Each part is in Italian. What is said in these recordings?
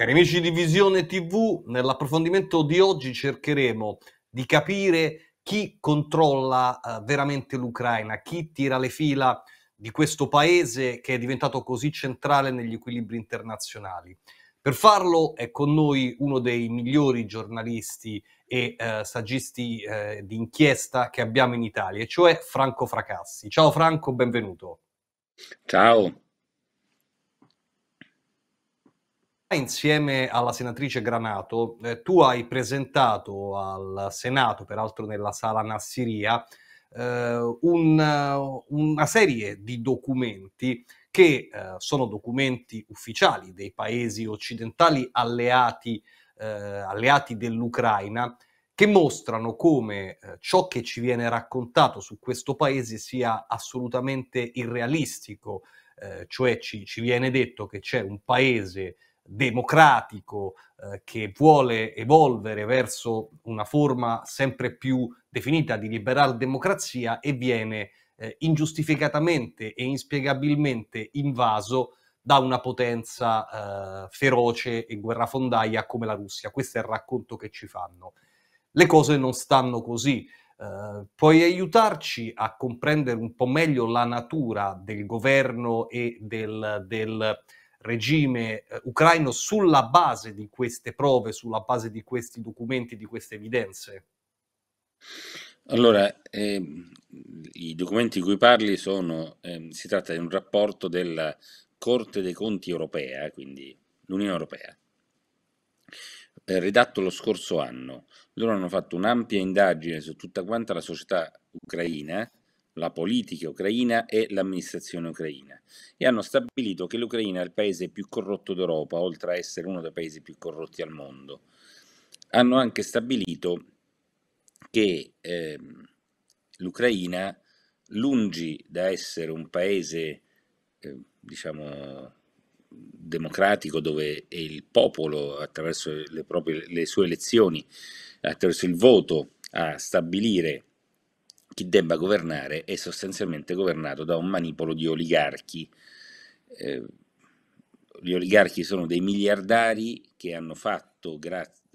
Cari amici di Visione TV, nell'approfondimento di oggi cercheremo di capire chi controlla uh, veramente l'Ucraina, chi tira le fila di questo paese che è diventato così centrale negli equilibri internazionali. Per farlo è con noi uno dei migliori giornalisti e eh, saggisti eh, di inchiesta che abbiamo in Italia, cioè Franco Fracassi. Ciao Franco, benvenuto. Ciao. insieme alla senatrice Granato, eh, tu hai presentato al Senato, peraltro nella sala Nassiria, eh, un, eh, una serie di documenti che eh, sono documenti ufficiali dei paesi occidentali alleati, eh, alleati dell'Ucraina, che mostrano come eh, ciò che ci viene raccontato su questo paese sia assolutamente irrealistico, cioè ci, ci, viene detto che c'è un paese democratico eh, che vuole evolvere verso una forma sempre più definita di liberal democrazia e viene eh, ingiustificatamente e inspiegabilmente invaso da una potenza eh, feroce e guerrafondaia come la Russia. Questo è il racconto che ci fanno. Le cose non stanno così. Uh, puoi aiutarci a comprendere un po' meglio la natura del governo e del, del, regime eh, ucraino sulla base di queste prove, sulla base di questi documenti, di queste evidenze? Allora, ehm, i documenti di cui parli sono, ehm, si tratta di un rapporto della Corte dei Conti europea, quindi l'Unione Europea, eh, redatto lo scorso anno. Loro hanno fatto un'ampia indagine su tutta quanta la società ucraina la politica ucraina e l'amministrazione ucraina e hanno stabilito che l'Ucraina è il paese più corrotto d'Europa, oltre a essere uno dei paesi più corrotti al mondo. Hanno anche stabilito che eh, l'Ucraina, lungi da essere un paese, eh, diciamo, democratico dove il popolo attraverso le, proprie, le sue elezioni, attraverso il voto a stabilire chi debba governare è sostanzialmente governato da un manipolo di oligarchi. Eh, gli oligarchi sono dei miliardari che hanno fatto,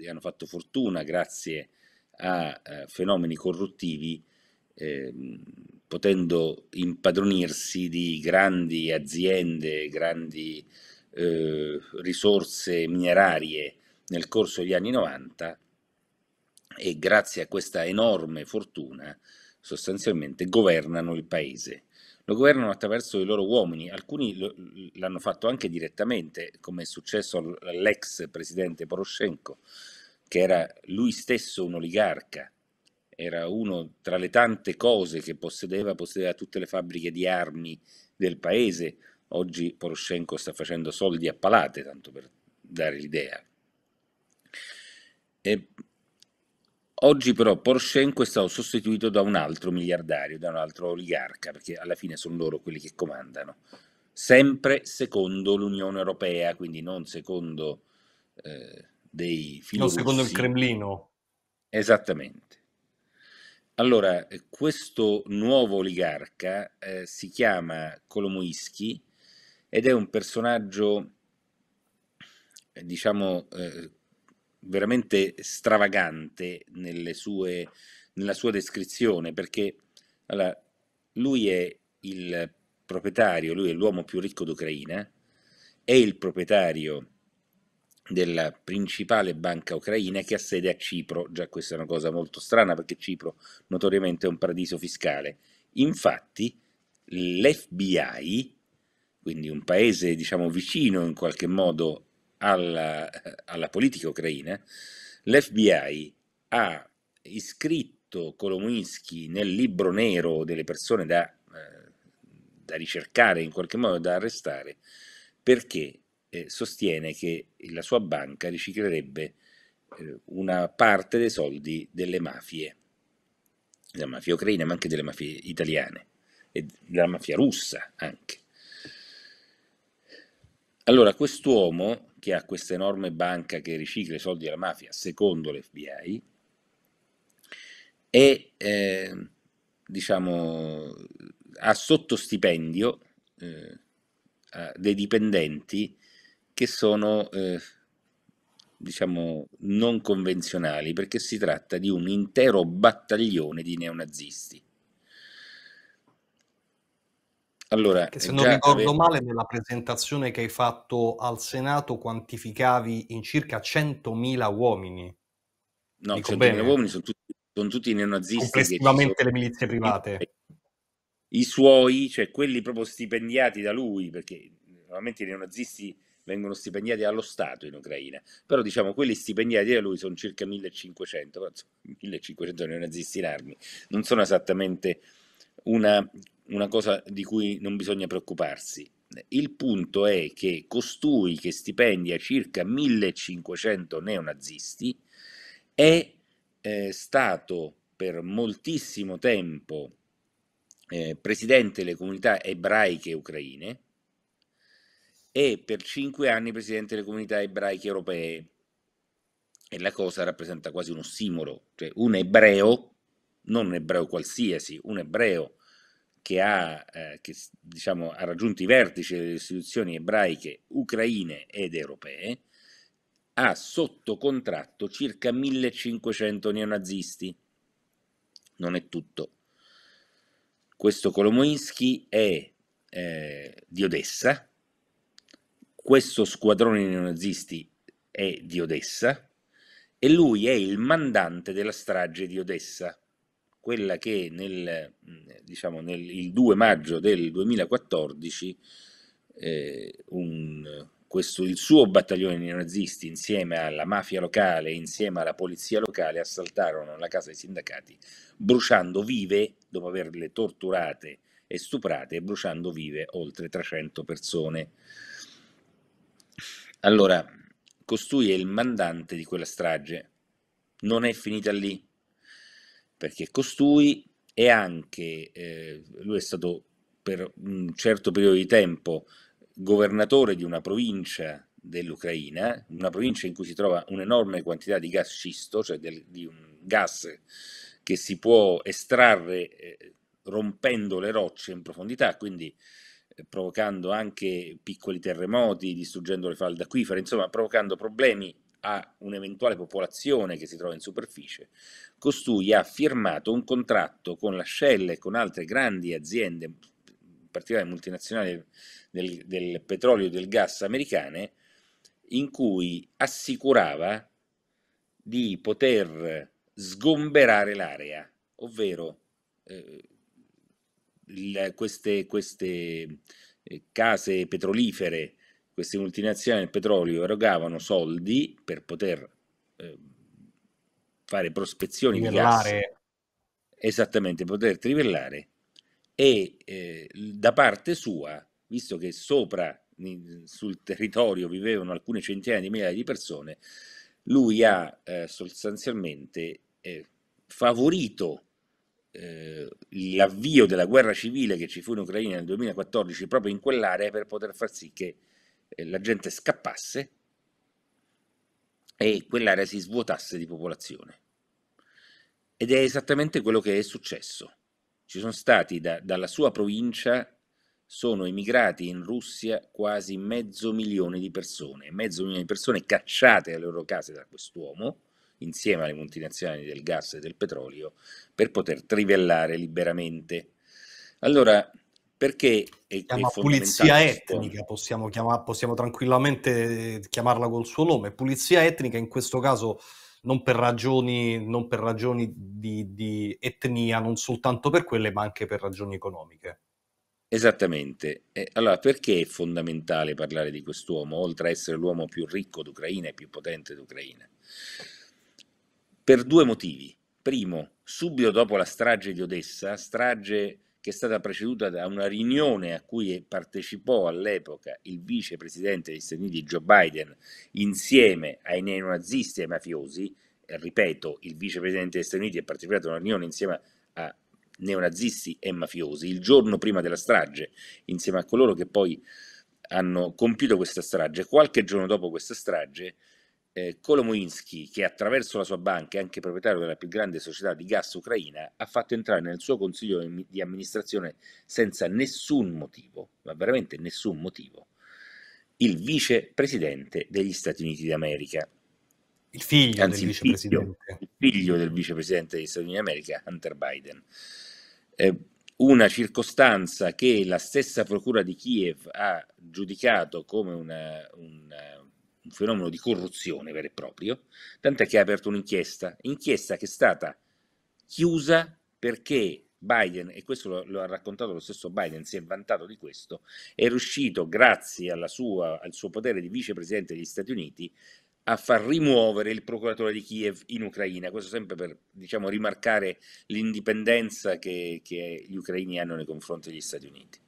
hanno fatto fortuna grazie a, a eh, fenomeni corruttivi, eh, potendo impadronirsi di grandi aziende, grandi eh, risorse minerarie nel corso degli anni 90 e grazie a questa enorme fortuna sostanzialmente governano il paese. Lo governano attraverso i loro uomini, alcuni lo, l'hanno fatto anche direttamente, come è successo all'ex presidente Poroshenko, che era lui stesso un oligarca, era uno tra le tante cose che possedeva, possedeva tutte le fabbriche di armi del paese. Oggi Poroshenko sta facendo soldi a palate, tanto per dare l'idea. E Oggi però Poroshenko è stato sostituito da un altro miliardario, da un altro oligarca, perché alla fine sono loro quelli che comandano, sempre secondo l'Unione Europea, quindi non secondo eh, dei filosofia. Non secondo il Cremlino. Esattamente. Allora, questo nuovo oligarca eh, si chiama Kolomoisky ed è un personaggio, eh, diciamo, eh, veramente stravagante sue, nella sua descrizione, perché allora, lui è il proprietario, lui è l'uomo più ricco d'Ucraina, è il proprietario della principale banca ucraina che ha sede a Cipro, già questa è una cosa molto strana perché Cipro notoriamente è un paradiso fiscale. Infatti l'FBI, quindi un paese diciamo vicino in qualche modo alla, eh, alla politica ucraina, l'FBI ha iscritto Kolominsky nel libro nero delle persone da, eh, da ricercare, in qualche modo da arrestare, perché eh, sostiene che la sua banca riciclerebbe eh, una parte dei soldi delle mafie, della mafia ucraina ma anche delle mafie italiane e della mafia russa anche. Allora, quest'uomo anche ha questa enorme banca che ricicla i soldi della mafia, secondo l'FBI, e eh, diciamo, ha sottostipendio eh, dei dipendenti che sono eh, diciamo, non convenzionali perché si tratta di un intero battaglione di neonazisti Allora, che se eh, non ricordo avevo... male, nella presentazione che hai fatto al Senato quantificavi in circa 100.000 uomini. No, 100.000 uomini sono tutti, sono tutti neonazisti. Complessivamente sono... le milizie private. I suoi, cioè quelli proprio stipendiati da lui, perché normalmente i neonazisti vengono stipendiati dallo Stato in Ucraina, però diciamo quelli stipendiati da lui sono circa 1500, 1500 neonazisti in armi, non sono esattamente una una cosa di cui non bisogna preoccuparsi. Il punto è che costui che stipendia circa 1500 neonazisti è eh, stato per moltissimo tempo eh, presidente delle comunità ebraiche ucraine e per cinque anni presidente delle comunità ebraiche europee. E la cosa rappresenta quasi uno simolo, cioè un ebreo, non un ebreo qualsiasi, un ebreo che, ha, eh, che diciamo, ha, raggiunto i vertici delle istituzioni ebraiche, ucraine ed europee, ha sotto contratto circa 1500 neonazisti. Non è tutto. Questo Kolomoinsky è eh, di Odessa, questo squadrone di neonazisti è di Odessa e lui è il mandante della strage di Odessa quella che nel, diciamo, nel, il 2 maggio del 2014 eh, un, questo, il suo battaglione di nazisti insieme alla mafia locale, insieme alla polizia locale assaltarono la casa dei sindacati bruciando vive, dopo averle torturate e stuprate, bruciando vive oltre 300 persone. Allora, costui è il mandante di quella strage. Non è finita lì perché costui è anche, eh, lui è stato per un certo periodo di tempo governatore di una provincia dell'Ucraina, una provincia in cui si trova un'enorme quantità di gas scisto, cioè del, di un gas che si può estrarre eh, rompendo le rocce in profondità, quindi eh, provocando anche piccoli terremoti, distruggendo le falde acquifere, insomma provocando problemi a un'eventuale popolazione che si trova in superficie, costui ha firmato un contratto con la Shell e con altre grandi aziende, in particolare multinazionali del, del petrolio e del gas americane, in cui assicurava di poter sgomberare l'area, ovvero eh, il, queste, queste, eh, case petrolifere queste multinazionali del petrolio erogavano soldi per poter eh, fare prospezioni trivellare. di gas. Esattamente, poter trivellare. E eh, da parte sua, visto che sopra sul territorio vivevano alcune centinaia di migliaia di persone, lui ha eh, sostanzialmente eh, favorito eh, l'avvio della guerra civile che ci fu in Ucraina nel 2014 proprio in quell'area per poter far sì che la gente scappasse e quell'area si svuotasse di popolazione. Ed è esattamente quello che è successo. Ci sono stati da, dalla sua provincia, sono emigrati in Russia quasi mezzo milione di persone, mezzo milione di persone cacciate dalle loro case da quest'uomo, insieme alle multinazionali del gas e del petrolio, per poter trivellare liberamente. Allora, perché è, è pulizia etnica, possiamo, chiamar, possiamo tranquillamente chiamarla col suo nome. Pulizia etnica in questo caso non per ragioni, non per ragioni di, di, etnia, non soltanto per quelle, ma anche per ragioni economiche. Esattamente. Eh, allora, perché è fondamentale parlare di quest'uomo, oltre a essere l'uomo più ricco d'Ucraina e più potente d'Ucraina? Per due motivi. Primo, subito dopo la strage di Odessa, strage che è stata preceduta da una riunione a cui partecipò all'epoca il vicepresidente degli Stati Uniti Joe Biden insieme ai neonazisti e ai mafiosi. E ripeto, il vicepresidente degli Stati Uniti ha partecipato a una riunione insieme a neonazisti e mafiosi il giorno prima della strage, insieme a coloro che poi hanno compiuto questa strage. Qualche giorno dopo questa strage, eh, Kolomoinsky, che attraverso la sua banca è anche proprietario della più grande società di gas ucraina, ha fatto entrare nel suo consiglio di amministrazione senza nessun motivo, ma veramente nessun motivo, il vicepresidente degli Stati Uniti d'America. Il figlio Anzi, del vicepresidente. Figlio, il figlio del vicepresidente degli Stati Uniti d'America, Hunter Biden. Eh, una circostanza che la stessa procura di Kiev ha giudicato come una, una un fenomeno di corruzione vero e proprio, tant'è che ha aperto un'inchiesta, inchiesta che è stata chiusa perché Biden, e questo lo, lo, ha raccontato lo stesso Biden, si è vantato di questo, è riuscito, grazie sua, al suo potere di vicepresidente degli Stati Uniti, a far rimuovere il procuratore di Kiev in Ucraina, questo sempre per diciamo, rimarcare l'indipendenza che, che gli ucraini hanno nei confronti degli Stati Uniti.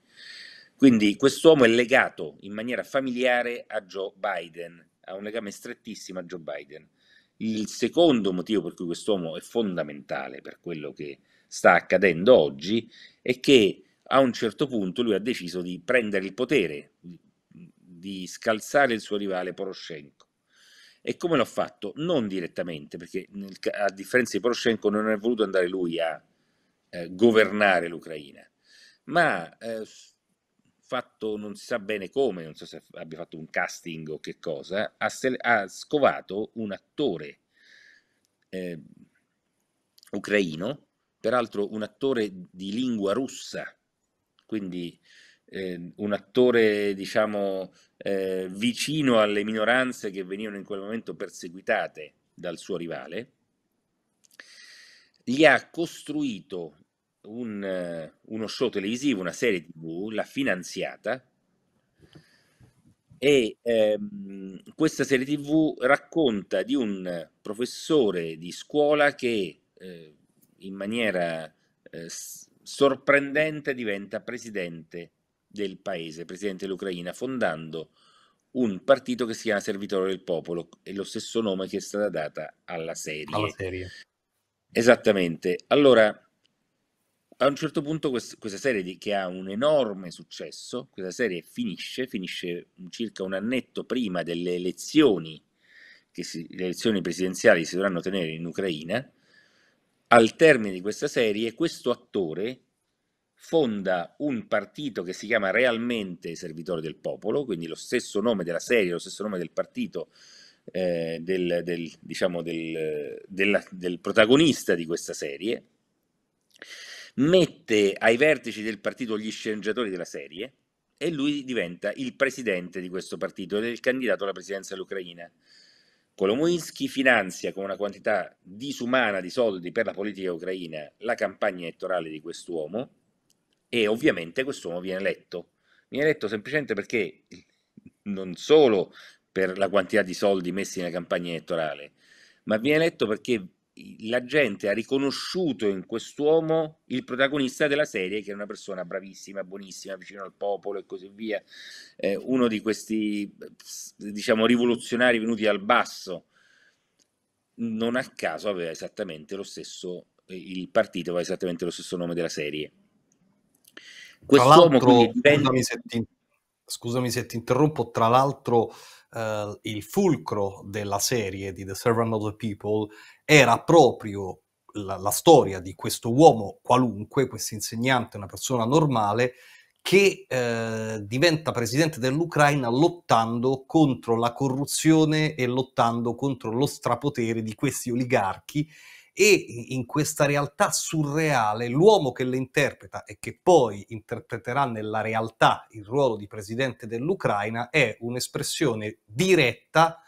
Quindi quest'uomo è legato in maniera familiare a Joe Biden, ha un legame strettissimo a Joe Biden. Il secondo motivo per cui quest'uomo è fondamentale per quello che sta accadendo oggi è che a un certo punto lui ha deciso di prendere il potere, di scalzare il suo rivale Poroshenko. E come l'ho fatto? Non direttamente, perché nel, a differenza di Poroshenko non è voluto andare lui a eh, governare l'Ucraina, ma eh, fatto non si sa bene come, non so se abbia fatto un casting o che cosa, ha, ha scovato un attore eh, ucraino, peraltro un attore di lingua russa, quindi eh, un attore diciamo eh, vicino alle minoranze che venivano in quel momento perseguitate dal suo rivale, gli ha costruito un, eh, uno show televisivo, una serie tv, l'ha finanziata e ehm, questa serie tv racconta di un professore di scuola che eh, in maniera eh, sorprendente diventa presidente del paese, presidente dell'Ucraina, fondando un partito che si chiama Servitore del Popolo, è lo stesso nome che è stata data alla serie. Alla serie. Esattamente. Allora, a un certo punto quest- questa serie di- che ha un enorme successo, questa serie finisce, finisce circa un annetto prima delle elezioni, che si- le elezioni presidenziali si dovranno tenere in Ucraina, al termine di questa serie questo attore fonda un partito che si chiama realmente Servitore del Popolo, quindi lo stesso nome della serie, lo stesso nome del partito, eh, del, del, diciamo del, della, del protagonista di questa serie, mette ai vertici del partito gli sceneggiatori della serie e lui diventa il presidente di questo partito ed è il candidato alla presidenza dell'Ucraina. Kolomoinsky finanzia con una quantità disumana di soldi per la politica ucraina la campagna elettorale di quest'uomo e ovviamente quest'uomo viene eletto. Viene eletto semplicemente perché non solo per la quantità di soldi messi nella campagna elettorale, ma viene eletto perché la gente ha riconosciuto in quest'uomo il protagonista della serie, che è una persona bravissima, buonissima, vicino al popolo e così via, eh, uno di questi, diciamo, rivoluzionari venuti al basso. Non a caso aveva esattamente lo stesso, il partito aveva esattamente lo stesso nome della serie. Quest'uomo quindi diventa... Scusami se ti interrompo, tra l'altro uh, il fulcro della serie di The Servant of the People era proprio la, la storia di questo uomo qualunque, questo insegnante, una persona normale, che eh, diventa presidente dell'Ucraina lottando contro la corruzione e lottando contro lo strapotere di questi oligarchi e in questa realtà surreale l'uomo che le interpreta e che poi interpreterà nella realtà il ruolo di presidente dell'Ucraina è un'espressione diretta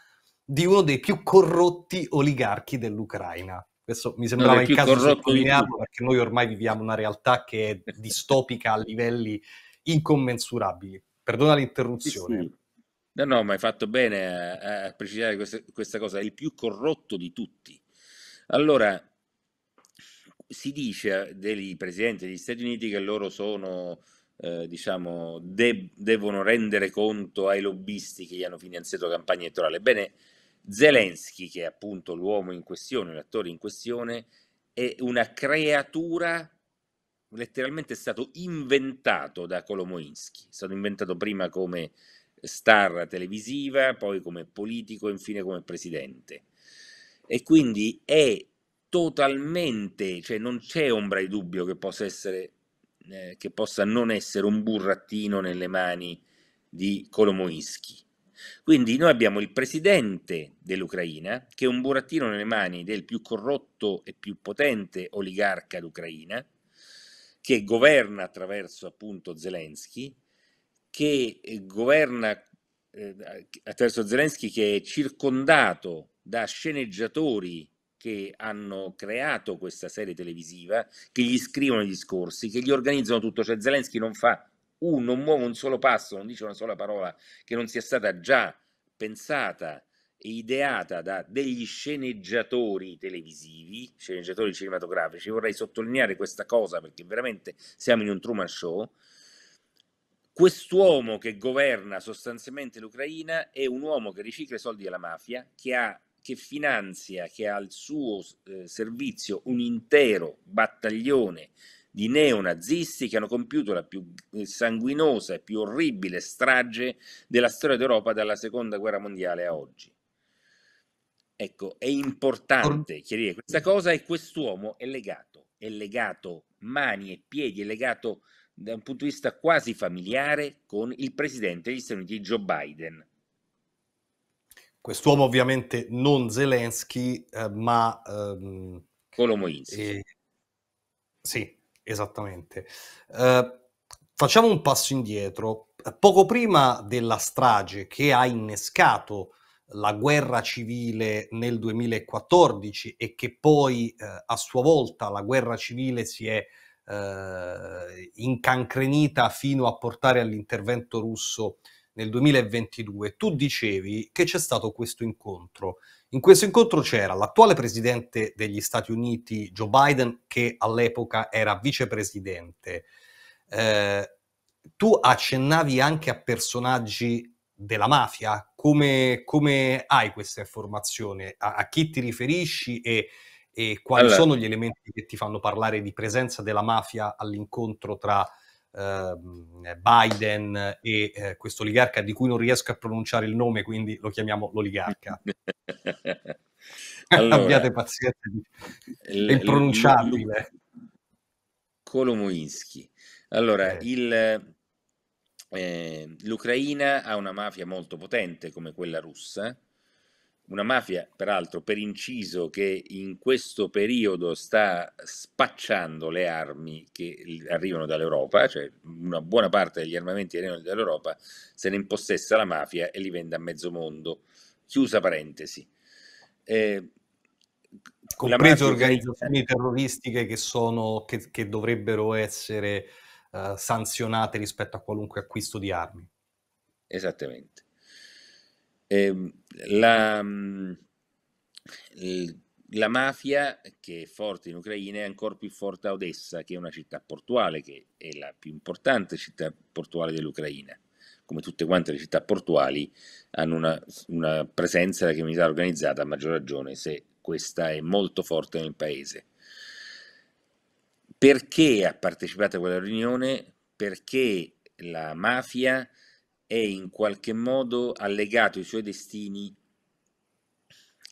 di uno dei più corrotti oligarchi dell'Ucraina. Questo mi sembrava il caso sottolinearlo perché noi ormai viviamo una realtà che è distopica a livelli incommensurabili. Perdona l'interruzione. Sì, sì. No, no, ma hai fatto bene a, a precisare questa, questa cosa, è il più corrotto di tutti allora, si dice dei presidenti degli Stati Uniti che loro sono, eh, diciamo, de- devono rendere conto ai lobbisti che gli hanno finanziato la campagna elettorale. Ebbene, Zelensky, che è appunto l'uomo in questione, l'attore in questione, è una creatura letteralmente è stato inventato da Kolomoinsky, è stato inventato prima come star televisiva, poi come politico, e infine come presidente e quindi è totalmente, cioè non c'è ombra di dubbio che possa, essere, eh, che possa non essere un burrattino nelle mani di Kolomoisky. Quindi noi abbiamo il presidente dell'Ucraina, che è un burattino nelle mani del più corrotto e più potente oligarca d'Ucraina, che governa attraverso appunto Zelensky, che eh, governa eh, attraverso Zelensky che è circondato da sceneggiatori che hanno creato questa serie televisiva, che gli scrivono i discorsi, che gli organizzano tutto, cioè Zelensky non fa un, non muove un solo passo, non dice una sola parola che non sia stata già pensata e ideata da degli sceneggiatori televisivi, sceneggiatori cinematografici, vorrei sottolineare questa cosa perché veramente siamo in un Truman Show, quest'uomo che governa sostanzialmente l'Ucraina è un uomo che ricicla i soldi della mafia, che ha che finanzia, che ha al suo eh, servizio un intero battaglione di neonazisti che hanno compiuto la più eh, sanguinosa e più orribile strage della storia d'Europa dalla seconda guerra mondiale a oggi. Ecco, è importante chiarire questa cosa e quest'uomo è legato, è legato mani e piedi, è legato da un punto di vista quasi familiare con il presidente degli Stati Uniti Joe Biden Quest'uomo ovviamente non Zelensky, eh, ma... Ehm, Colomoinsky. Eh, sì, esattamente. Eh, facciamo un passo indietro. Poco prima della strage che ha innescato la guerra civile nel 2014 e che poi eh, a sua volta la guerra civile si è eh, incancrenita fino a portare all'intervento russo nel 2022, tu dicevi che c'è stato questo incontro. In questo incontro c'era l'attuale presidente degli Stati Uniti, Joe Biden, che all'epoca era vicepresidente. Eh, tu accennavi anche a personaggi della mafia. Come, come hai questa informazione? A, a, chi ti riferisci e, e quali allora. sono gli elementi che ti fanno parlare di presenza della mafia all'incontro tra Ehm, Biden e eh, questo oligarca di cui non riesco a pronunciare il nome, quindi lo chiamiamo l'oligarca. allora, Abbiate pazienza, è impronunciabile. Kolomoinsky. Allora, eh. il, eh, l'Ucraina ha una mafia molto potente come quella russa, una mafia, peraltro, per inciso, che in questo periodo sta spacciando le armi che arrivano dall'Europa, cioè una buona parte degli armamenti che arrivano dall'Europa se ne impossessa la mafia e li vende a mezzo mondo. Chiusa parentesi. Eh, Compreso organizzazioni terroristiche che, sono, che, che dovrebbero essere uh, sanzionate rispetto a qualunque acquisto di armi. Esattamente. Eh, la, mm, la, mafia che è forte in Ucraina è ancora più forte a Odessa, che è una città portuale, che è la più importante città portuale dell'Ucraina. Come tutte quante le città portuali hanno una, una presenza della criminalità organizzata, a maggior ragione se questa è molto forte nel paese. Perché ha partecipato a quella riunione? Perché la mafia è in qualche modo allegato i suoi destini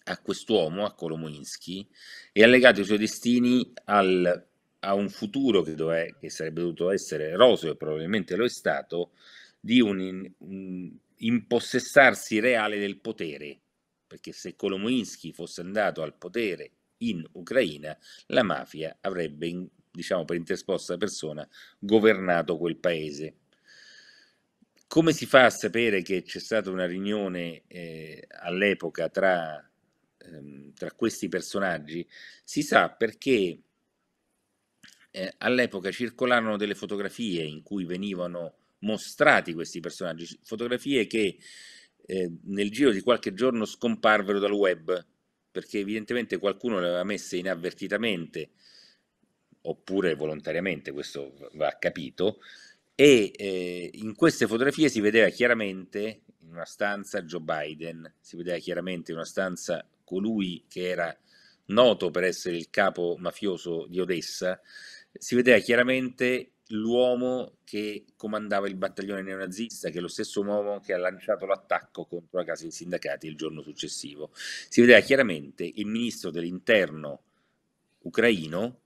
a quest'uomo, a Kolomoinsky, e ha legato i suoi destini al, a un futuro che, dov'è, che sarebbe dovuto essere eroso, e probabilmente lo è stato, di un, un impossessarsi reale del potere, perché se Kolomoinsky fosse andato al potere in Ucraina, la mafia avrebbe, diciamo per intersposta persona, governato quel paese. Come si fa a sapere che c'è stata una riunione eh, all'epoca tra, ehm, tra, questi personaggi? Si sa perché eh, all'epoca circolarono delle fotografie in cui venivano mostrati questi personaggi, fotografie che eh, nel giro di qualche giorno scomparvero dal web, perché evidentemente qualcuno le aveva messe inavvertitamente, oppure volontariamente, questo va capito, e eh, in queste fotografie si vedeva chiaramente in una stanza Joe Biden, si vedeva chiaramente in una stanza colui che era noto per essere il capo mafioso di Odessa, si vedeva chiaramente l'uomo che comandava il battaglione neonazista, che è lo stesso uomo che ha lanciato l'attacco contro la casa dei sindacati il giorno successivo. Si vedeva chiaramente il ministro dell'interno ucraino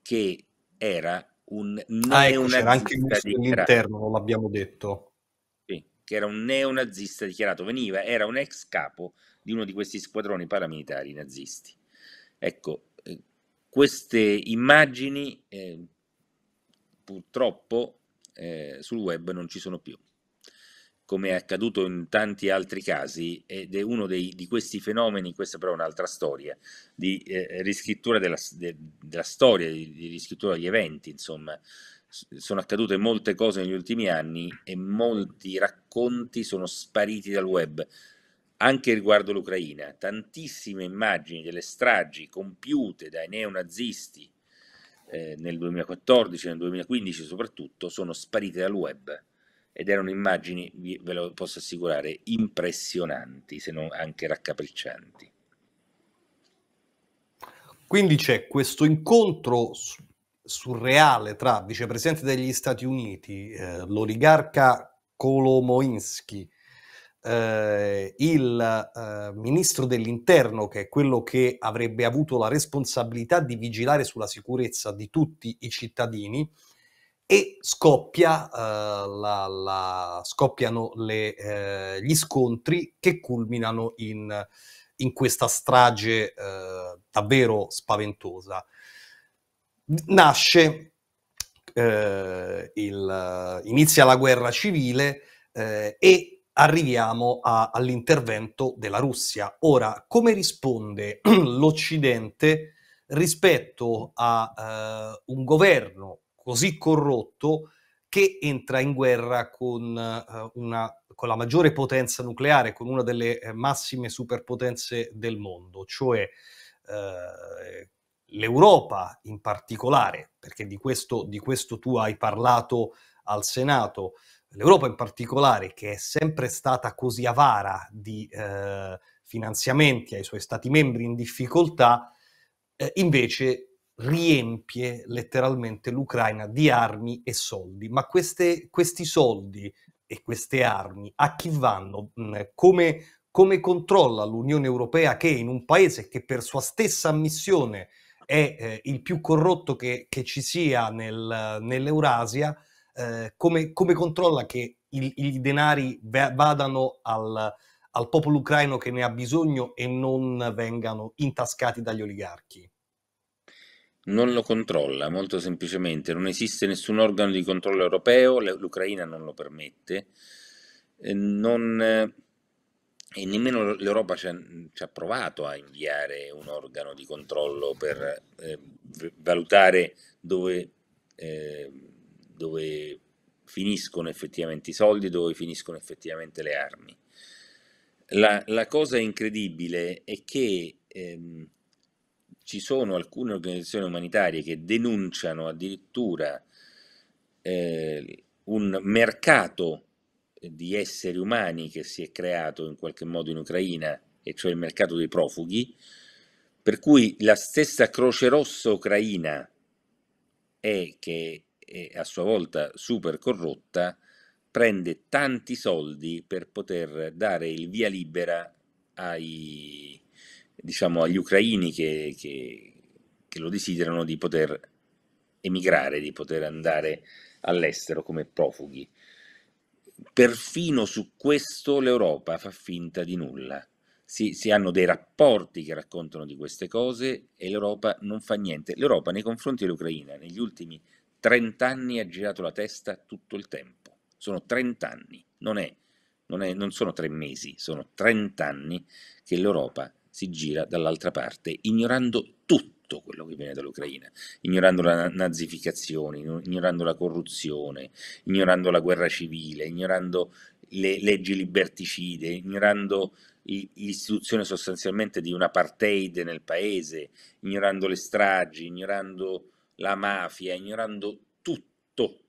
che era un ah, ecco, anche all'interno, non l'abbiamo detto. Sì, che era un neonazista dichiarato, veniva, era un ex capo di uno di questi squadroni paramilitari nazisti. Ecco, eh, queste immagini eh, purtroppo eh, sul web non ci sono più come è accaduto in tanti altri casi, ed è uno dei, di questi fenomeni, questa però è un'altra storia, di eh, riscrittura della, de, della storia, di, di, riscrittura degli eventi, insomma, sono accadute molte cose negli ultimi anni e molti racconti sono spariti dal web, anche riguardo l'Ucraina. Tantissime immagini delle stragi compiute dai neonazisti eh, nel 2014 e nel 2015 soprattutto sono sparite dal web ed erano immagini, ve lo posso assicurare, impressionanti, se non anche raccapriccianti. Quindi c'è questo incontro surreale tra vicepresidente degli Stati Uniti, eh, l'oligarca Kolomoinsky, eh, il eh, ministro dell'interno, che è quello che avrebbe avuto la responsabilità di vigilare sulla sicurezza di tutti i cittadini, e scoppia, eh, la, la, scoppiano le, eh, gli scontri che culminano in, in questa strage eh, davvero spaventosa. Nasce, eh, il, inizia la guerra civile eh, e arriviamo a, all'intervento della Russia. Ora, come risponde l'Occidente rispetto a eh, un governo così corrotto che entra in guerra con, eh, una, con la maggiore potenza nucleare, con una delle eh, massime superpotenze del mondo, cioè eh, l'Europa in particolare, perché di questo, di questo tu hai parlato al Senato, l'Europa in particolare, che è sempre stata così avara di eh, finanziamenti ai suoi Stati membri in difficoltà, eh, invece riempie letteralmente l'Ucraina di armi e soldi. Ma queste, questi soldi e queste armi a chi vanno? Mm, come, come controlla l'Unione Europea che in un paese che per sua stessa ammissione è eh, il più corrotto che, che ci sia nel, nell'Eurasia, eh, come, come, controlla che i denari vadano al, al popolo ucraino che ne ha bisogno e non vengano intascati dagli oligarchi? Non lo controlla, molto semplicemente, non esiste nessun organo di controllo europeo, l'Ucraina non lo permette, non, e nemmeno l'Europa ci ha, ci ha, provato a inviare un organo di controllo per eh, valutare dove, eh, dove, finiscono effettivamente i soldi, dove finiscono effettivamente le armi. La, la cosa incredibile è che ehm, ci sono alcune organizzazioni umanitarie che denunciano addirittura eh, un mercato di esseri umani che si è creato in qualche modo in Ucraina, e cioè il mercato dei profughi, per cui la stessa Croce Rossa ucraina è che è a sua volta super corrotta, prende tanti soldi per poter dare il via libera ai, diciamo, agli ucraini che, che, che, lo desiderano di poter emigrare, di poter andare all'estero come profughi. Perfino su questo l'Europa fa finta di nulla. Si, si hanno dei rapporti che raccontano di queste cose e l'Europa non fa niente. L'Europa nei confronti dell'Ucraina negli ultimi 30 anni ha girato la testa tutto il tempo. Sono 30 anni, non, è, non, è, non sono tre mesi, sono 30 anni che l'Europa si gira dall'altra parte, ignorando tutto quello che viene dall'Ucraina, ignorando la nazificazione, ignorando la corruzione, ignorando la guerra civile, ignorando le leggi liberticide, ignorando l'istituzione sostanzialmente di un apartheid nel paese, ignorando le stragi, ignorando la mafia, ignorando tutto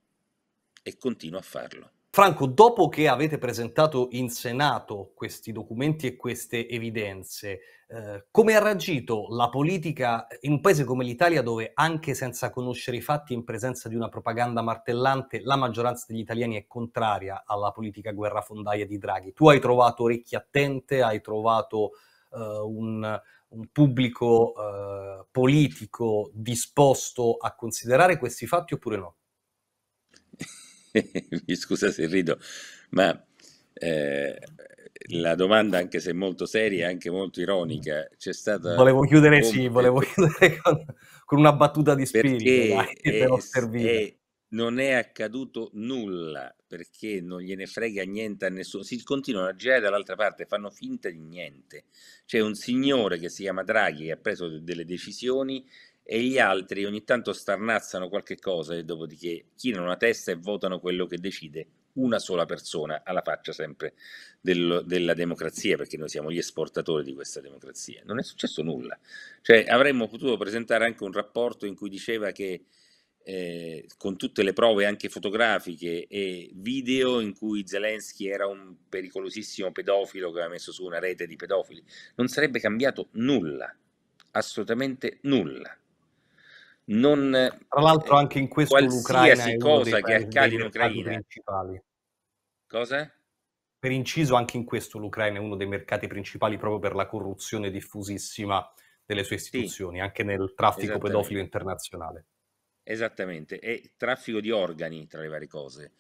e continua a farlo. Franco, dopo che avete presentato in Senato questi documenti e queste evidenze, eh, come ha reagito la politica in un paese come l'Italia dove anche senza conoscere i fatti in presenza di una propaganda martellante la maggioranza degli italiani è contraria alla politica guerrafondaia di Draghi? Tu hai trovato orecchie attente, hai trovato eh, un, un, pubblico eh, politico disposto a considerare questi fatti oppure no? mi scusa se rido, ma eh, la domanda, anche se molto seria e anche molto ironica, c'è stata... Volevo chiudere, con... sì, volevo chiudere con, con, una battuta di spirito, dai, è, è, non è accaduto nulla, perché non gliene frega niente a nessuno, si continuano a girare dall'altra parte, fanno finta di niente. C'è un signore che si chiama Draghi che ha preso delle decisioni e gli altri ogni tanto starnazzano qualche cosa e dopodiché chinano la testa e votano quello che decide una sola persona alla faccia sempre del, della democrazia, perché noi siamo gli esportatori di questa democrazia. Non è successo nulla. Cioè, avremmo potuto presentare anche un rapporto in cui diceva che eh, con tutte le prove anche fotografiche e video in cui Zelensky era un pericolosissimo pedofilo che aveva messo su una rete di pedofili, non sarebbe cambiato nulla, assolutamente nulla non tra l'altro anche in questo qualsiasi cosa che accade in Ucraina principali. cosa? per inciso anche in questo l'Ucraina è uno dei mercati principali proprio per la corruzione diffusissima delle sue istituzioni sì, anche nel traffico pedofilo internazionale esattamente e traffico di organi tra le varie cose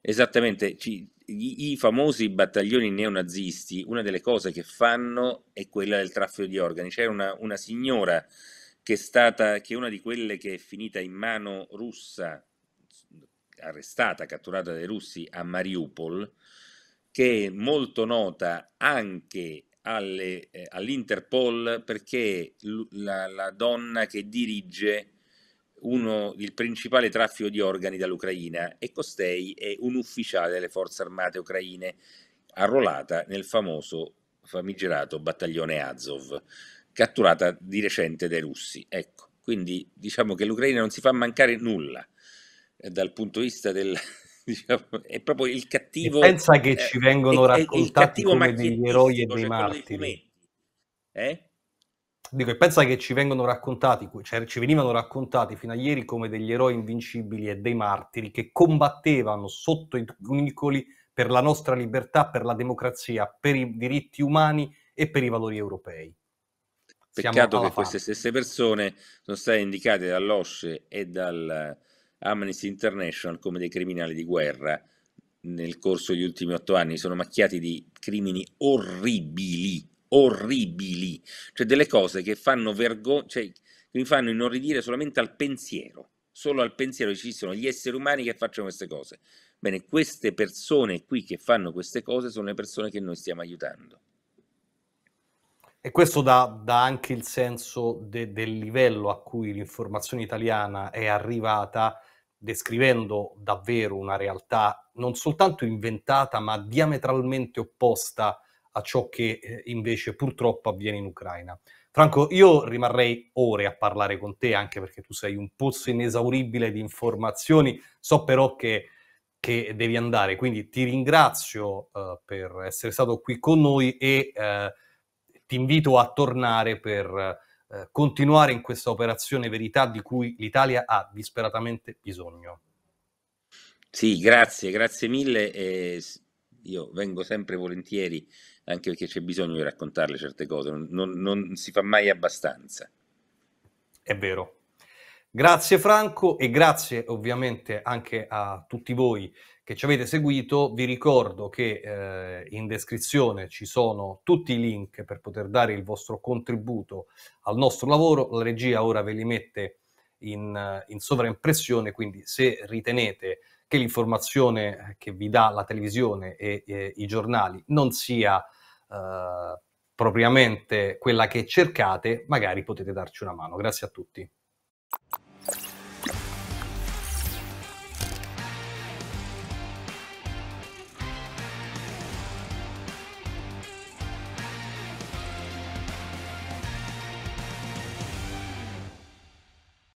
esattamente Ci, i, i famosi battaglioni neonazisti una delle cose che fanno è quella del traffico di organi c'era una, una signora che è, stata, che è una di quelle che è finita in mano russa, arrestata, catturata dai russi a Mariupol, che è molto nota anche alle, eh, all'Interpol perché l- la, la, donna che dirige uno, il principale traffico di organi dall'Ucraina e costei è un ufficiale delle forze armate ucraine arruolata nel famoso famigerato battaglione Azov catturata di recente dai russi. Ecco, quindi diciamo che l'Ucraina non si fa mancare nulla eh, dal punto di vista del... Diciamo, è proprio il cattivo... E pensa che eh, ci vengono è, raccontati è come degli eroi e cioè dei cioè martiri. Eh? Dico, e pensa che ci vengono raccontati, cioè ci venivano raccontati fino a ieri come degli eroi invincibili e dei martiri che combattevano sotto i cunicoli per la nostra libertà, per la democrazia, per i diritti umani e per i valori europei. Peccato che queste stesse persone sono state indicate dall'OSCE e dal eh, Amnesty International come dei criminali di guerra nel corso degli ultimi otto anni, sono macchiati di crimini orribili, orribili, cioè delle cose che fanno vergogna, cioè, mi fanno inorridire solamente al pensiero, solo al pensiero che ci sono gli esseri umani che facciano queste cose. Bene, queste persone qui che fanno queste cose sono le persone che noi stiamo aiutando. E questo dà, dà anche il senso de, del livello a cui l'informazione italiana è arrivata, descrivendo davvero una realtà non soltanto inventata, ma diametralmente opposta a ciò che eh, invece purtroppo avviene in Ucraina. Franco, io rimarrei ore a parlare con te, anche perché tu sei un pozzo inesauribile di informazioni, so però che, che devi andare, quindi ti ringrazio eh, per essere stato qui con noi e... Eh, ti invito a tornare per eh, continuare in questa operazione verità di cui l'Italia ha disperatamente bisogno. Sì, grazie, grazie mille. Eh, io vengo sempre volentieri, anche perché c'è bisogno di raccontarle certe cose, non, non si fa mai abbastanza. È vero. Grazie Franco e grazie ovviamente anche a tutti voi che ci avete seguito, vi ricordo che eh, in descrizione ci sono tutti i link per poter dare il vostro contributo al nostro lavoro. La regia ora ve li mette in, in sovraimpressione, quindi se ritenete che l'informazione eh, che vi dà la televisione e, e i giornali non sia eh, propriamente quella che cercate, magari potete darci una mano. Grazie a tutti.